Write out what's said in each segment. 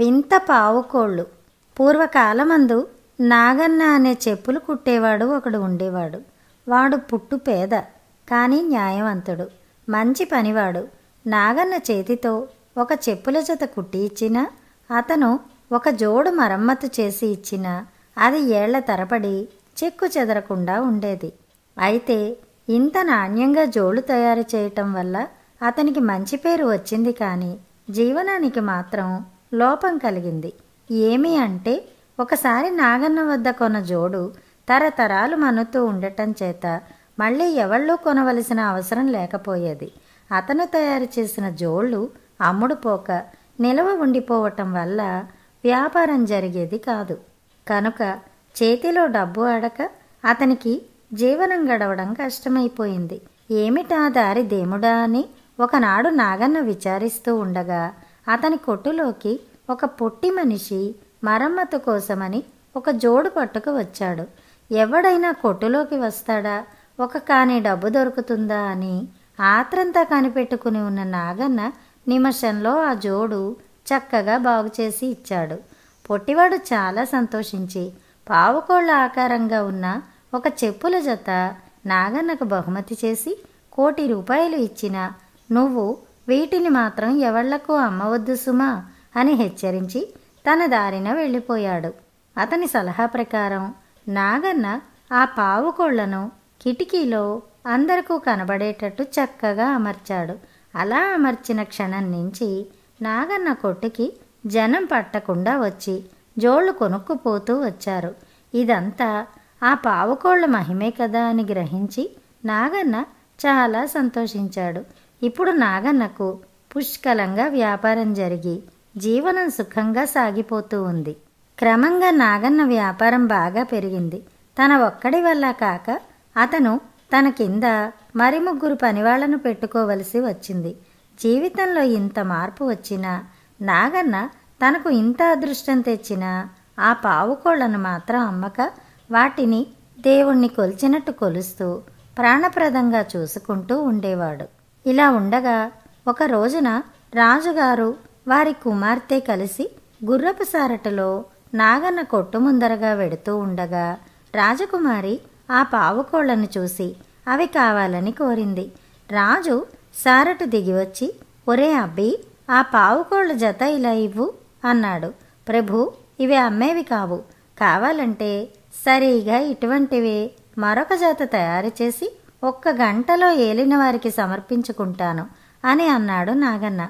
వింత పావుకోళ్ళు పూర్వకాలమందు నాగన్న అనే చెప్పులు కుట్టేవాడు ఒకడు ఉండేవాడు వాడు పుట్టు పేద కానీ న్యాయవంతుడు మంచి పనివాడు నాగన్న చేతితో ఒక చెప్పుల జత కుట్టి ఇచ్చినా అతను ఒక జోడు మరమ్మతు చేసి ఇచ్చినా అది ఏళ్ల తరబడి చెక్కు చెదరకుండా ఉండేది అయితే ఇంత నాణ్యంగా జోడు తయారు చేయటం వల్ల అతనికి మంచి పేరు వచ్చింది కానీ జీవనానికి మాత్రం లోపం కలిగింది ఏమి అంటే ఒకసారి నాగన్న వద్ద కొన్న జోడు తరతరాలు మనుతూ ఉండటం చేత మళ్ళీ ఎవళ్ళూ కొనవలసిన అవసరం లేకపోయేది అతను తయారు చేసిన జోళ్ళు అమ్ముడుపోక నిలవ ఉండిపోవటం వల్ల వ్యాపారం జరిగేది కాదు కనుక చేతిలో డబ్బు అడక అతనికి జీవనం గడవడం కష్టమైపోయింది ఏమిటా దారి దేముడా అని ఒకనాడు నాగన్న విచారిస్తూ ఉండగా అతని కొట్టులోకి ఒక పొట్టి మనిషి మరమ్మతు కోసమని ఒక జోడు పట్టుకు వచ్చాడు ఎవడైనా కొట్టులోకి వస్తాడా ఒక కాని డబ్బు దొరుకుతుందా అని ఆత్రంతా కనిపెట్టుకుని ఉన్న నాగన్న నిమిషంలో ఆ జోడు చక్కగా బాగు చేసి ఇచ్చాడు పొట్టివాడు చాలా సంతోషించి పావుకోళ్ళ ఆకారంగా ఉన్న ఒక చెప్పుల జత నాగన్నకు బహుమతి చేసి కోటి రూపాయలు ఇచ్చిన నువ్వు వీటిని మాత్రం ఎవళ్లకు అమ్మవద్దు సుమా అని హెచ్చరించి తన దారిన వెళ్ళిపోయాడు అతని సలహా ప్రకారం నాగన్న ఆ పావుకోళ్లను కిటికీలో అందరకు కనబడేటట్టు చక్కగా అమర్చాడు అలా అమర్చిన క్షణం నుంచి నాగన్న కొట్టుకి జనం పట్టకుండా వచ్చి జోళ్లు కొనుక్కుపోతూ వచ్చారు ఇదంతా ఆ పావుకోళ్ల మహిమే కదా అని గ్రహించి నాగన్న చాలా సంతోషించాడు ఇప్పుడు నాగన్నకు పుష్కలంగా వ్యాపారం జరిగి జీవనం సుఖంగా సాగిపోతూ ఉంది క్రమంగా నాగన్న వ్యాపారం బాగా పెరిగింది తన ఒక్కడి వల్ల కాక అతను తన కింద మరి ముగ్గురు పనివాళ్లను పెట్టుకోవలసి వచ్చింది జీవితంలో ఇంత మార్పు వచ్చినా నాగన్న తనకు ఇంత అదృష్టం తెచ్చినా ఆ పావుకోళ్లను మాత్రం అమ్మక వాటిని దేవుణ్ణి కొలిచినట్టు కొలుస్తూ ప్రాణప్రదంగా చూసుకుంటూ ఉండేవాడు ఇలా ఉండగా ఒక రోజున రాజుగారు వారి కుమార్తె కలిసి గుర్రపు సారటలో నాగన్న కొట్టు ముందరగా వెడుతూ ఉండగా రాజకుమారి ఆ పావుకోళ్లను చూసి అవి కావాలని కోరింది రాజు సారటు దిగివచ్చి ఒరే అబ్బి ఆ పావుకోళ్ల జత ఇలా ఇవ్వు అన్నాడు ప్రభు ఇవి అమ్మేవి కావు కావాలంటే సరిగా ఇటువంటివే మరొక జత తయారు చేసి ఒక్క గంటలో ఏలిన వారికి సమర్పించుకుంటాను అని అన్నాడు నాగన్న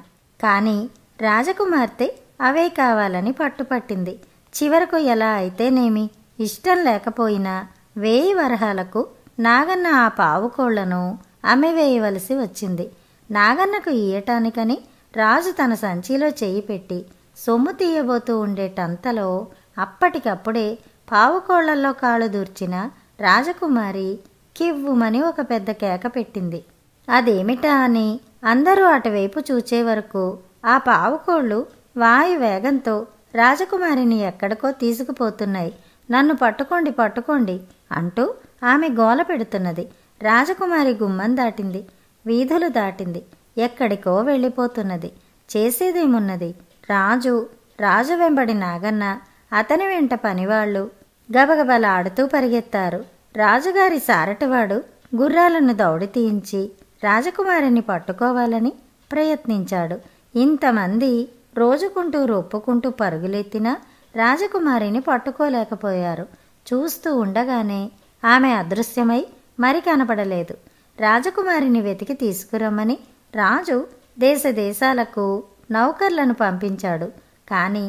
కానీ రాజకుమార్తె అవే కావాలని పట్టుపట్టింది చివరకు ఎలా అయితేనేమి ఇష్టం లేకపోయినా వేయి వరహాలకు నాగన్న ఆ పావుకోళ్లను అమ్మివేయవలసి వచ్చింది నాగన్నకు ఇయ్యటానికని రాజు తన సంచిలో చేయి పెట్టి సొమ్ము తీయబోతూ ఉండేటంతలో అప్పటికప్పుడే పావుకోళ్లల్లో కాళ్ళు దూర్చిన రాజకుమారి కివ్వుమని ఒక పెద్ద కేక పెట్టింది అదేమిటా అని అందరూ అటువైపు చూచే వరకు ఆ పావుకోళ్ళు వాయు వేగంతో రాజకుమారిని ఎక్కడికో తీసుకుపోతున్నాయి నన్ను పట్టుకోండి పట్టుకోండి అంటూ ఆమె గోల పెడుతున్నది రాజకుమారి గుమ్మం దాటింది వీధులు దాటింది ఎక్కడికో వెళ్ళిపోతున్నది చేసేదేమున్నది రాజు రాజు వెంబడి నాగన్న అతని వెంట పనివాళ్ళు గబగబలాడుతూ పరిగెత్తారు రాజుగారి సారటివాడు గుర్రాలను దౌడి తీయించి రాజకుమారిని పట్టుకోవాలని ప్రయత్నించాడు ఇంతమంది రోజుకుంటూ రొప్పుకుంటూ పరుగులెత్తినా రాజకుమారిని పట్టుకోలేకపోయారు చూస్తూ ఉండగానే ఆమె అదృశ్యమై మరి కనపడలేదు రాజకుమారిని వెతికి తీసుకురమ్మని రాజు దేశ దేశాలకు నౌకర్లను పంపించాడు కానీ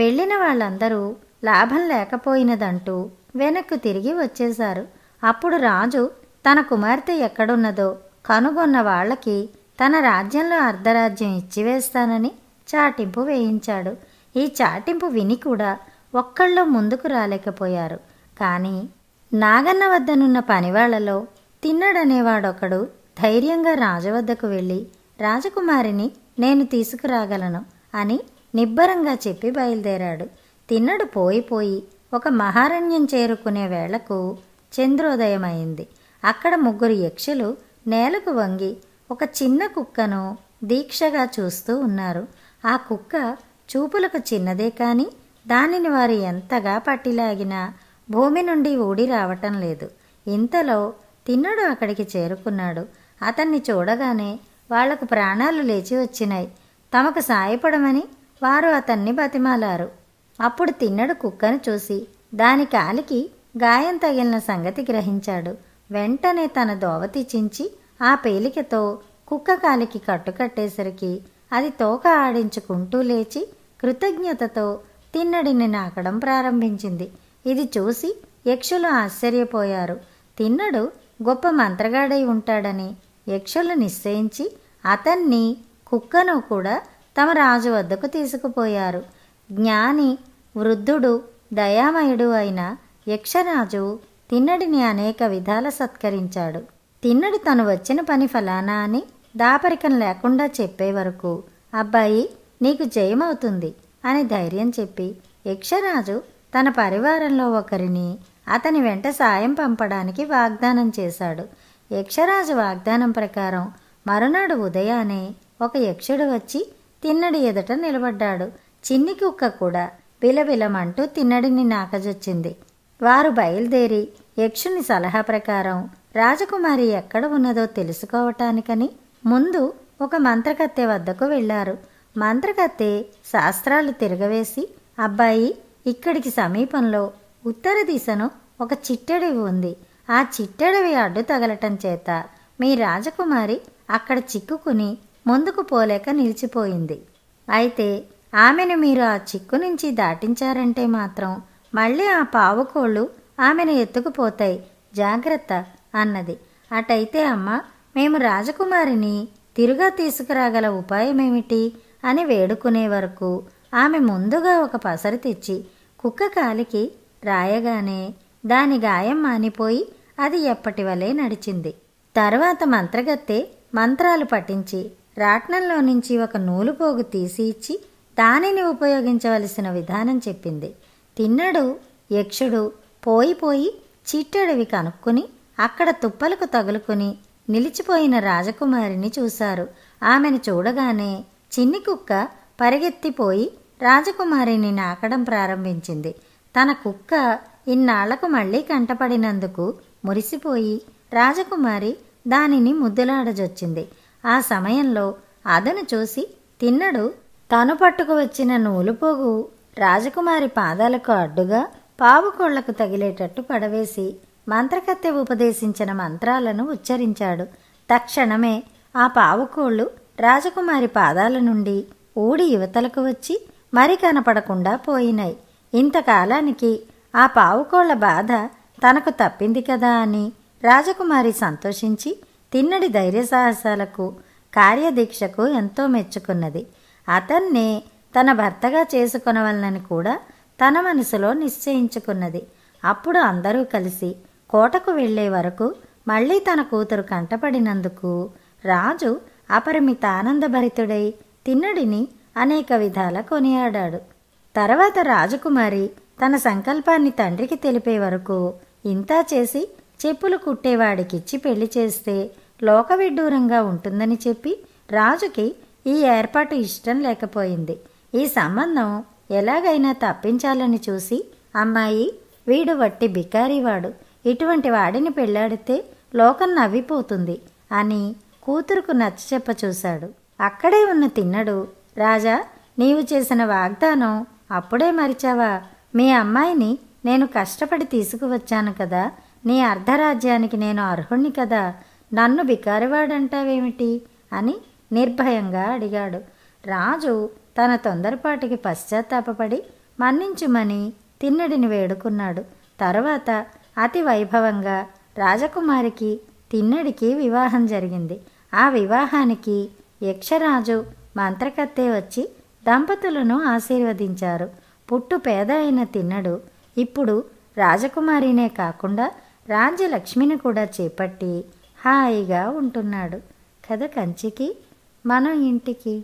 వెళ్ళిన వాళ్ళందరూ లాభం లేకపోయినదంటూ వెనక్కు తిరిగి వచ్చేశారు అప్పుడు రాజు తన కుమార్తె ఎక్కడున్నదో కనుగొన్న వాళ్ళకి తన రాజ్యంలో అర్ధరాజ్యం ఇచ్చివేస్తానని చాటింపు వేయించాడు ఈ చాటింపు విని కూడా ఒక్కళ్ళు ముందుకు రాలేకపోయారు కానీ నాగన్న వద్దనున్న పనివాళ్లలో తిన్నడనేవాడొకడు ధైర్యంగా రాజు వద్దకు వెళ్ళి రాజకుమారిని నేను తీసుకురాగలను అని నిబ్బరంగా చెప్పి బయలుదేరాడు తిన్నడు పోయిపోయి ఒక మహారణ్యం చేరుకునే వేళకు చంద్రోదయమైంది అక్కడ ముగ్గురు యక్షులు నేలకు వంగి ఒక చిన్న కుక్కను దీక్షగా చూస్తూ ఉన్నారు ఆ కుక్క చూపులకు చిన్నదే కానీ దానిని వారు ఎంతగా పట్టిలాగినా భూమి నుండి ఊడి రావటం లేదు ఇంతలో తిన్నడు అక్కడికి చేరుకున్నాడు అతన్ని చూడగానే వాళ్లకు ప్రాణాలు లేచి వచ్చినాయి తమకు సాయపడమని వారు అతన్ని బతిమాలారు అప్పుడు తిన్నడు కుక్కను చూసి దాని కాలికి గాయం తగిలిన సంగతి గ్రహించాడు వెంటనే తన దోవతి చించి ఆ పేలికతో కుక్క కాలికి కట్టుకట్టేసరికి అది తోక ఆడించుకుంటూ లేచి కృతజ్ఞతతో తిన్నడిని నాకడం ప్రారంభించింది ఇది చూసి యక్షులు ఆశ్చర్యపోయారు తిన్నడు గొప్ప మంత్రగాడై ఉంటాడని యక్షులు నిశ్చయించి అతన్ని కుక్కను కూడా తమ రాజు వద్దకు తీసుకుపోయారు జ్ఞాని వృద్ధుడు దయామయుడు అయిన యక్షరాజు తిన్నడిని అనేక విధాల సత్కరించాడు తిన్నడు తను వచ్చిన పని ఫలానా అని దాపరికం లేకుండా చెప్పే వరకు అబ్బాయి నీకు జయమవుతుంది అని ధైర్యం చెప్పి యక్షరాజు తన పరివారంలో ఒకరిని అతని వెంట సాయం పంపడానికి వాగ్దానం చేశాడు యక్షరాజు వాగ్దానం ప్రకారం మరునాడు ఉదయాన్నే ఒక యక్షుడు వచ్చి తిన్నడి ఎదుట నిలబడ్డాడు చిన్ని కుక్క కూడా బిలబిలమంటూ తిన్నడిని నాకజొచ్చింది వారు బయలుదేరి యక్షుని సలహా ప్రకారం రాజకుమారి ఎక్కడ ఉన్నదో తెలుసుకోవటానికని ముందు ఒక మంత్రకత్తె వద్దకు వెళ్ళారు మంత్రకత్తె శాస్త్రాలు తిరగవేసి అబ్బాయి ఇక్కడికి సమీపంలో ఉత్తర దిశను ఒక చిట్టడివి ఉంది ఆ చిట్టడివి అడ్డు తగలటం చేత మీ రాజకుమారి అక్కడ చిక్కుకుని ముందుకు పోలేక నిలిచిపోయింది అయితే ఆమెను మీరు ఆ చిక్కు నుంచి దాటించారంటే మాత్రం మళ్ళీ ఆ పావుకోళ్ళు ఆమెను ఎత్తుకుపోతాయి జాగ్రత్త అన్నది అటైతే అమ్మ మేము రాజకుమారిని తిరుగా తీసుకురాగల ఉపాయమేమిటి అని వేడుకునే వరకు ఆమె ముందుగా ఒక పసరు తెచ్చి కుక్క కాలికి రాయగానే దాని గాయం మానిపోయి అది ఎప్పటి వలె నడిచింది తర్వాత మంత్రగత్తె మంత్రాలు పఠించి రాట్నంలో నుంచి ఒక నూలు పోగు తీసి ఇచ్చి దానిని ఉపయోగించవలసిన విధానం చెప్పింది తిన్నడు యక్షుడు పోయిపోయి చిట్టడివి కనుక్కుని అక్కడ తుప్పలకు తగులుకుని నిలిచిపోయిన రాజకుమారిని చూశారు ఆమెను చూడగానే చిన్ని కుక్క పరిగెత్తిపోయి రాజకుమారిని నాకడం ప్రారంభించింది తన కుక్క ఇన్నాళ్లకు మళ్ళీ కంటపడినందుకు మురిసిపోయి రాజకుమారి దానిని ముద్దులాడజొచ్చింది ఆ సమయంలో అదను చూసి తిన్నడు తను పట్టుకు వచ్చిన నూలుపోగు రాజకుమారి పాదాలకు అడ్డుగా పావుకోళ్లకు తగిలేటట్టు పడవేసి మంత్రకత్తె ఉపదేశించిన మంత్రాలను ఉచ్చరించాడు తక్షణమే ఆ పావుకోళ్ళు రాజకుమారి పాదాల నుండి ఊడి యువతలకు వచ్చి మరి కనపడకుండా పోయినాయి ఇంతకాలానికి ఆ పావుకోళ్ల బాధ తనకు తప్పింది కదా అని రాజకుమారి సంతోషించి తిన్నడి ధైర్య సాహసాలకు కార్యదీక్షకు ఎంతో మెచ్చుకున్నది అతన్నే తన భర్తగా చేసుకునవలనని కూడా తన మనసులో నిశ్చయించుకున్నది అప్పుడు అందరూ కలిసి కోటకు వెళ్లే వరకు మళ్లీ తన కూతురు కంటపడినందుకు రాజు అపరిమిత ఆనందభరితుడై తిన్నడిని అనేక విధాల కొనియాడాడు తర్వాత రాజకుమారి తన సంకల్పాన్ని తండ్రికి తెలిపే వరకు ఇంతా చేసి చెప్పులు కుట్టేవాడికిచ్చి పెళ్లి చేస్తే లోకవిడ్డూరంగా ఉంటుందని చెప్పి రాజుకి ఈ ఏర్పాటు ఇష్టం లేకపోయింది ఈ సంబంధం ఎలాగైనా తప్పించాలని చూసి అమ్మాయి వీడు వట్టి బికారీవాడు ఇటువంటి వాడిని పెళ్ళాడితే లోకం నవ్విపోతుంది అని కూతురుకు నచ్చచెప్ప చూశాడు అక్కడే ఉన్న తిన్నడు రాజా నీవు చేసిన వాగ్దానం అప్పుడే మరిచావా మీ అమ్మాయిని నేను కష్టపడి తీసుకువచ్చాను కదా నీ అర్ధరాజ్యానికి నేను అర్హుణ్ణి కదా నన్ను బికారివాడంటావేమిటి అని నిర్భయంగా అడిగాడు రాజు తన తొందరపాటికి పశ్చాత్తాపడి మన్నించుమని తిన్నడిని వేడుకున్నాడు తర్వాత అతి వైభవంగా రాజకుమారికి తిన్నడికి వివాహం జరిగింది ఆ వివాహానికి యక్షరాజు మంత్రకత్తే వచ్చి దంపతులను ఆశీర్వదించారు పుట్టు పేద అయిన తిన్నడు ఇప్పుడు రాజకుమారినే కాకుండా రాజ్యలక్ష్మిని కూడా చేపట్టి హాయిగా ఉంటున్నాడు కథ కంచికి మనం ఇంటికి